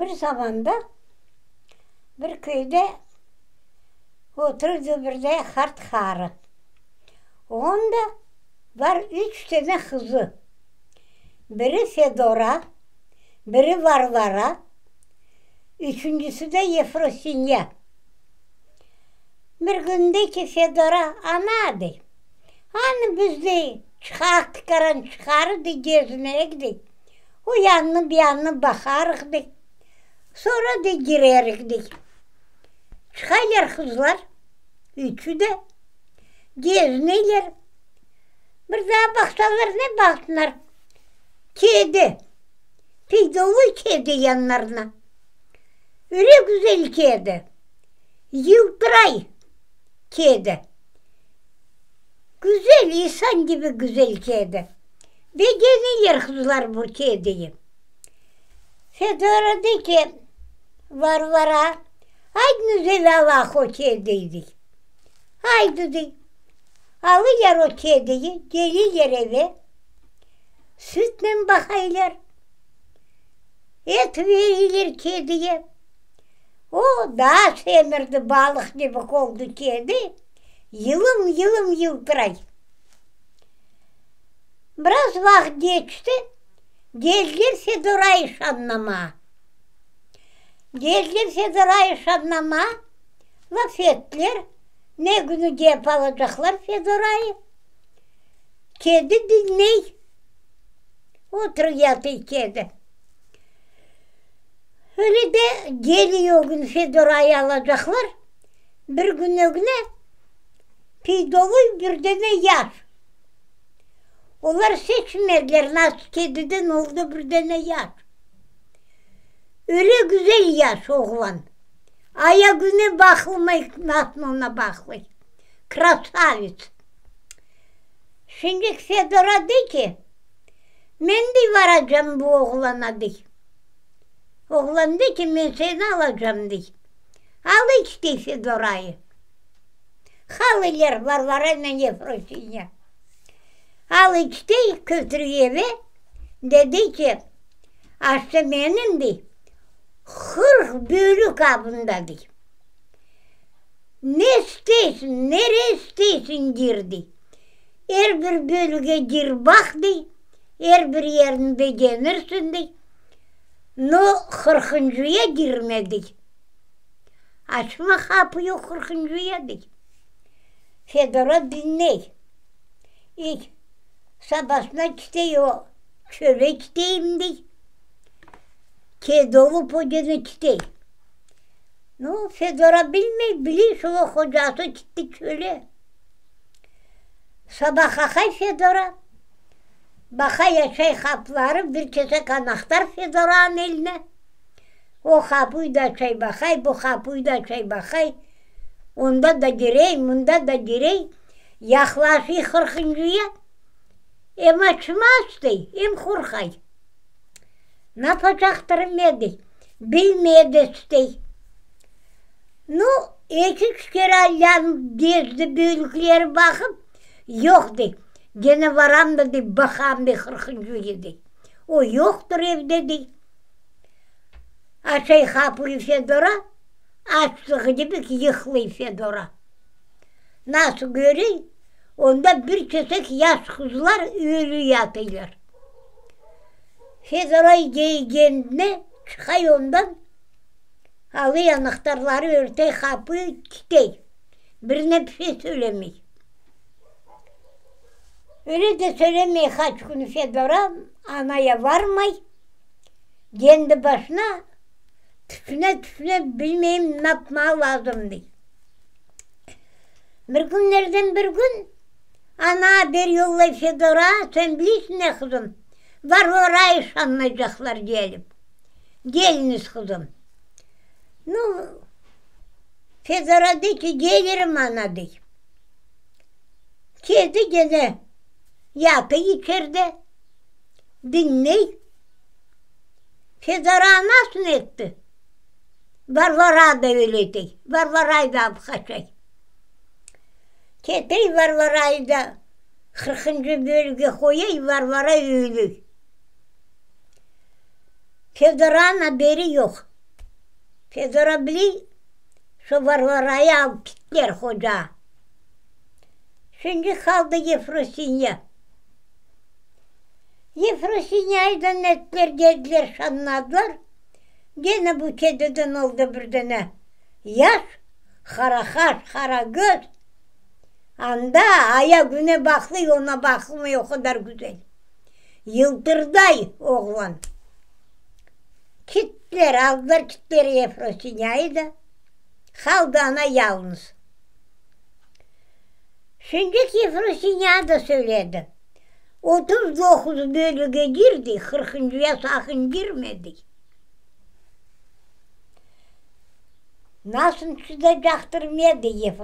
bir zamanda bir köyde oturdu bir de hart harı. Onda var üç tane kızı. Biri Fedora, biri Varvara, üçüncüsü de Yefrosinya. Bir günde ki Fedora ana de. Hani biz de çıkarttık karan çıkarı de gezmeye gidik. O yanını bir yanını bakarık de. Sonra da girerdik. Çıkarlar kızlar. Üçü de gezneler. Bir daha baksalar ne baktılar? Kedi. Pidolu kedi yanlarına. Öyle güzel kedi. Yıldıray kedi. Güzel insan gibi güzel kedi. Ve gezilir kızlar bu kediyi. Fedora de ki варвара айдыңыз эле аллаоке Алы айдеди алыар окедее делиеребе сүтмен бахайлер э тверилер кедие о да семирді балық де колду кеди жылым жылым жылтырай біраз убакыт кете елер сеорайаннама Если все зараешь лафетлер фетлер, не күніге где паладжахлар все зараи, кеды ты кеды. Или де гели огн все зараи аладжахлар, бергуне гне, пидовый бердене яш. Олар сечмедлер нас кедиден олды бірдене яш. Öyle güzel ya oğlan. Aya güne bakılmak, matmona bakılmak. Krasavit. Şimdi Fedor'a de ki, ben de varacağım bu oğlana de. Oğlan de ki, ben seni alacağım de. Al işte Fedor'ayı. Halılar var, var hemen Efrosinya. Al işte kötürü eve. Dedi ki, Aşkı benimdi. hırh büyülü kabındadır. Ne istesin, nereye istesin girdi. Her bir bölüge gir baktı, her bir yerini beğenirsin de. No hırkıncıya girmedi. Açma kapıyı hırkıncıya dik. Fedora dinley. İlk sabahına çiteyi o çöle çiteyim dik. Кедово подяничте. Ну, Федора bilmek biliş o hocası gitti çöle. Sabaha федора Fedora. Bakaya çay hapları bir kesek anahtar О eline. O hapıyı da çay bakay, да hapıyı da çay bakay. Onda da girey, bunda da girey. 40. çımaz на пачақтыр меді, білмеді істей. Ну, екі күшкер айлан дезді бүйліклер бақып, йоқ дей, дені барам да дей, бақам бе қырқын О, йоқ тұр евде дей. Ашай қапылы Федора, аштығы дебік еқылы Федора. Нас көрей, онда бір кесек яс қызлар өрі ятайлар федерай кейгенне шықай ондан алы анықтарлары өртей қапы кетей бір нәпсе сөйлемей өре де сөйлемей хачкун федора аная бармай Генді башына түсіне түсіне білмеймін мынапма лазым дей бір нерден бір күн ана бер федора сен білесің қызым варвара ишанна жақлар келіп келіңіз қызым ну федора дейді келерім ана дейді келді келе яты içeride dinley. Fedora nasıl etti? Varvara da öyleydi. Varvara'yı da abkaçay. Ketey Varvara'yı da 40. bölge koyay Федора на берег. Федора бли, что варварая в китнер ходя. Сынди халды Ефросинья. Ефросинья и да не тнердедлер шаннадлар, где олды букеде да нол добрдене. Яш, харахаш, харагыз. Анда, ая я гуне бахлы, она бахлы, мой ходар гузель. Йылтырдай Kitlere aldılar, киттер Efrosinya'yı da. Kaldı ana yalnız. Şimdi Efrosinya da söyledi. 39 bölüge girdi, 40.ya sakın girmedik. Nasıl size çaktırmaya da дей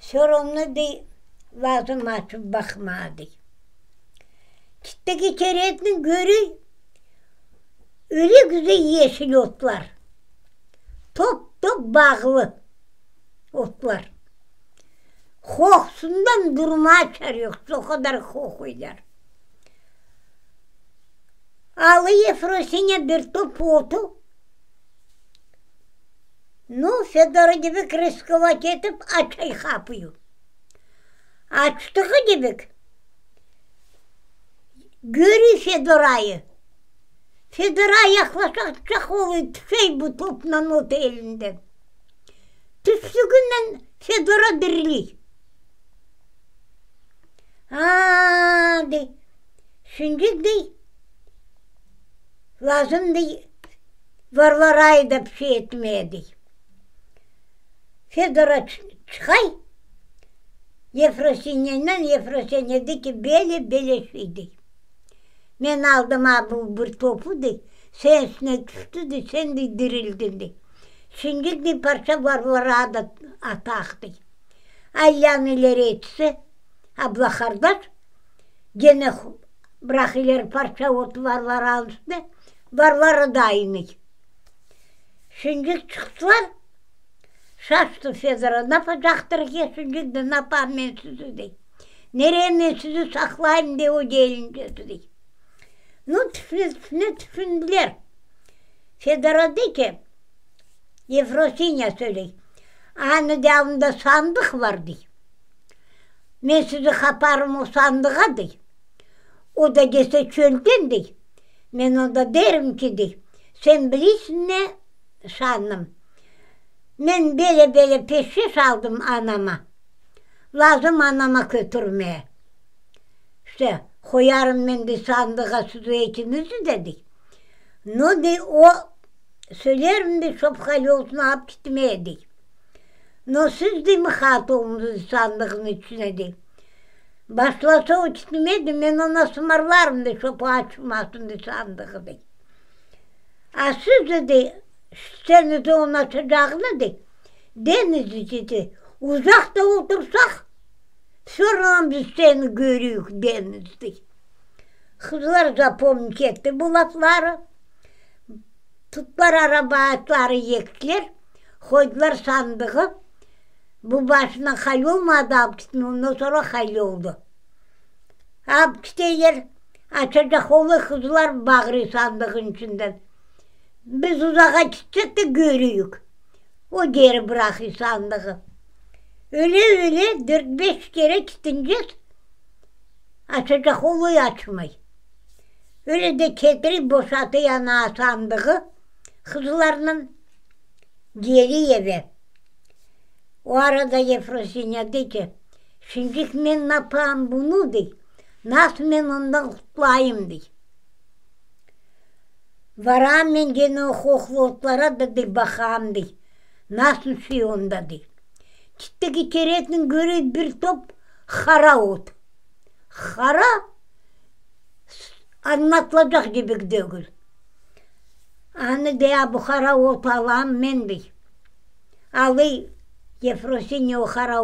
Sorumlu de lazım açıp bakmadı үлі күзі есіл отлар топ топ бағылы отлар хоқсындан дұрма чарек соқадар хоқойдар алы ефросиня бір топ оту ну федора дебек рисковать кетіп, ачай хапыю ачтығы дебек гүри федорайы Федора яқлашақ ол түшей бұтылтынан оты елінде. Түшігінен Федора бірлей. А, дей, шүнжік дей, лазым дей, варлар пші шетіме дей. Федора чықай, Ефросиненен беле-беле белі дей мен алдым бұл бір топу дей сесіне түсті дей сен дей дірілдің дей сенге дей парша варварады атақ дей айянелер етісі аблахардас гене бірақ елер парша оты варвар алысты варвары дайыны сенге шықтылар шашты федора напа жақтыр кесінгенді напа мен сізді дей мен сізді сақлайын дей, о дейін деді дей шыны түшінділер федородыке Ефросиня сөйлей аны сандық бар дей мен сізді қапарым о сандыға дей ода келсе чөлтен дей мен онда дерім дей сен білесің не шаным мен беле беле пеше салдым анама лазым анама көтірме все koyarım ben bir sandığa sütü etimizi Но дей, de o söylerim de şopkalı olsun hap gitmeyedik. Но siz de mi сандығын sandığın içine de. Başlasa o gitmeydi ben ona sımarlarım de açmasın de sandığı de. A siz ona de. Deniz сұранды сені көрейік деңізді Қызлар запомнить етті болатлары тұттар араба атлары ектілер қойдылар сандығы бұл басына хал болмады аптыстың онан sonra а болды аптістейлер açacak oğlu kızlar bağırı sandığın içinden. Biz uzağa О, Öyle öyle dört beş kere tutunacağız. Açacak oluyor açmayı. Öyle de getirip boşaltıyan sandığı kızlarının geri eve. O arada Efrosinya dedi ki, şimdi ben ne yapayım bunu dey. Nasıl ben ondan kutlayayım dey. Varam ben gene o hohlotlara da dey bakayım dey. Nasıl şey onda dey түттегі керетін көрі бір топ хара от хара дебек жебегдегүл аны дея бухара от алам менби алы ефросинева хара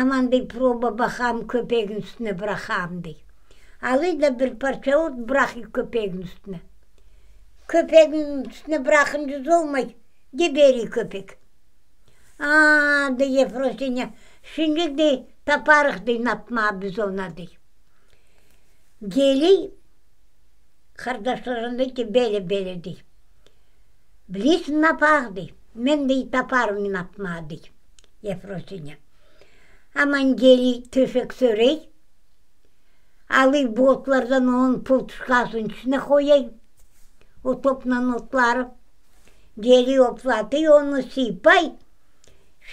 аман дей, проба бахам көпегін үстіне бірақам дей алы да бір парча от бірақ көпегін үстіне көпегін үстіне бірақын жүз олмай жібери көпек Aa de Yefrosinya. Şimdi de taparık de yapma biz ona de. Geli kardeşlerinde ki böyle böyle de. Bilis napak de. Men de taparım yapma de. Yefrosinya. Aman geli tüfek sürey. Alayım botlardan onun pultukasının içine koyayım. O topla notları. Geliyor platı onu sipay.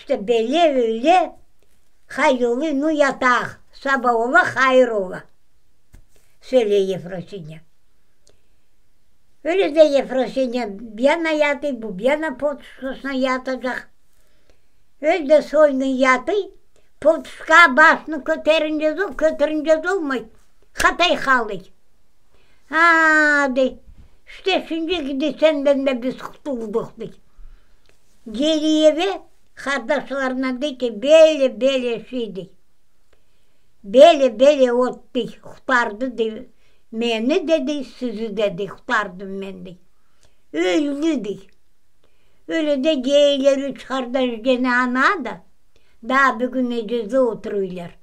беле לב хайлы, ну я так, сабаула хайрула Сели Ефросиня. Или да Ефросиня, бьяна яты, бубьяна под сосна ятадах. Или сойны сольны яты, басны ска зу, көтеріндезу, көтеріндезу мой, хатай халый. Ады, штешінде гидесен бенде біз құтылдық бей. Гериеве, қардашыларынан дейді беле-беле шидей Беле-беле от құтарды дей. мені де дейді сізді дейді құтарды мен дей, үйлі дей, өліде гейлер үш қарда жүрген ана да да бүгін үйде отыруйлар